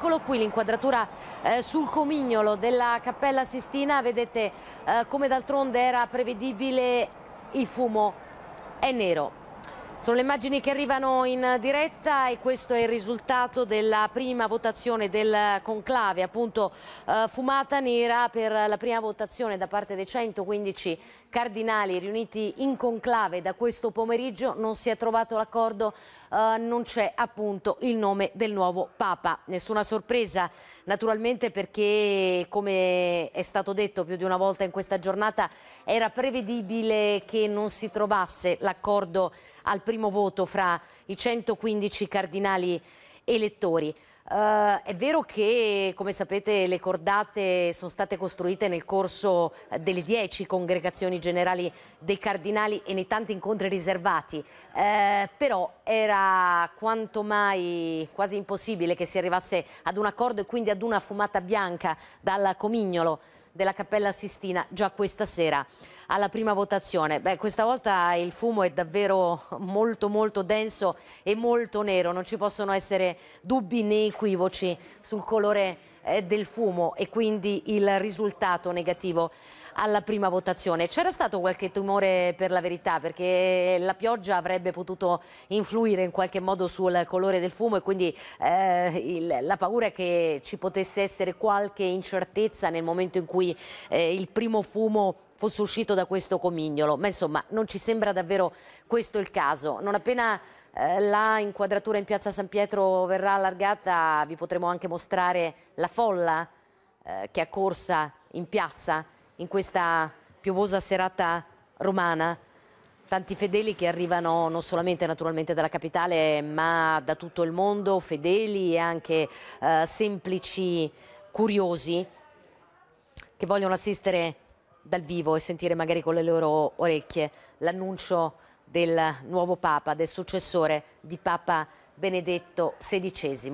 Eccolo qui l'inquadratura eh, sul comignolo della Cappella Sistina, vedete eh, come d'altronde era prevedibile il fumo è nero. Sono le immagini che arrivano in diretta e questo è il risultato della prima votazione del conclave, appunto eh, fumata nera per la prima votazione da parte dei 115 cardinali riuniti in conclave da questo pomeriggio, non si è trovato l'accordo, eh, non c'è appunto il nome del nuovo Papa. Nessuna sorpresa naturalmente perché come è stato detto più di una volta in questa giornata era prevedibile che non si trovasse l'accordo al primo voto fra i 115 cardinali elettori. Uh, è vero che, come sapete, le cordate sono state costruite nel corso delle dieci congregazioni generali dei cardinali e nei tanti incontri riservati, uh, però era quanto mai quasi impossibile che si arrivasse ad un accordo e quindi ad una fumata bianca dal comignolo della Cappella Sistina già questa sera alla prima votazione. Beh, questa volta il fumo è davvero molto molto denso e molto nero, non ci possono essere dubbi né equivoci sul colore eh, del fumo e quindi il risultato negativo alla prima votazione. C'era stato qualche timore per la verità perché la pioggia avrebbe potuto influire in qualche modo sul colore del fumo e quindi eh, il, la paura è che ci potesse essere qualche incertezza nel momento in cui eh, il primo fumo fosse uscito da questo comignolo. Ma insomma non ci sembra davvero questo il caso. Non appena eh, la inquadratura in piazza San Pietro verrà allargata, vi potremo anche mostrare la folla eh, che è accorsa in piazza in questa piovosa serata romana. Tanti fedeli che arrivano non solamente naturalmente dalla capitale ma da tutto il mondo, fedeli e anche eh, semplici curiosi che vogliono assistere dal vivo e sentire magari con le loro orecchie l'annuncio del nuovo Papa, del successore di Papa Benedetto XVI.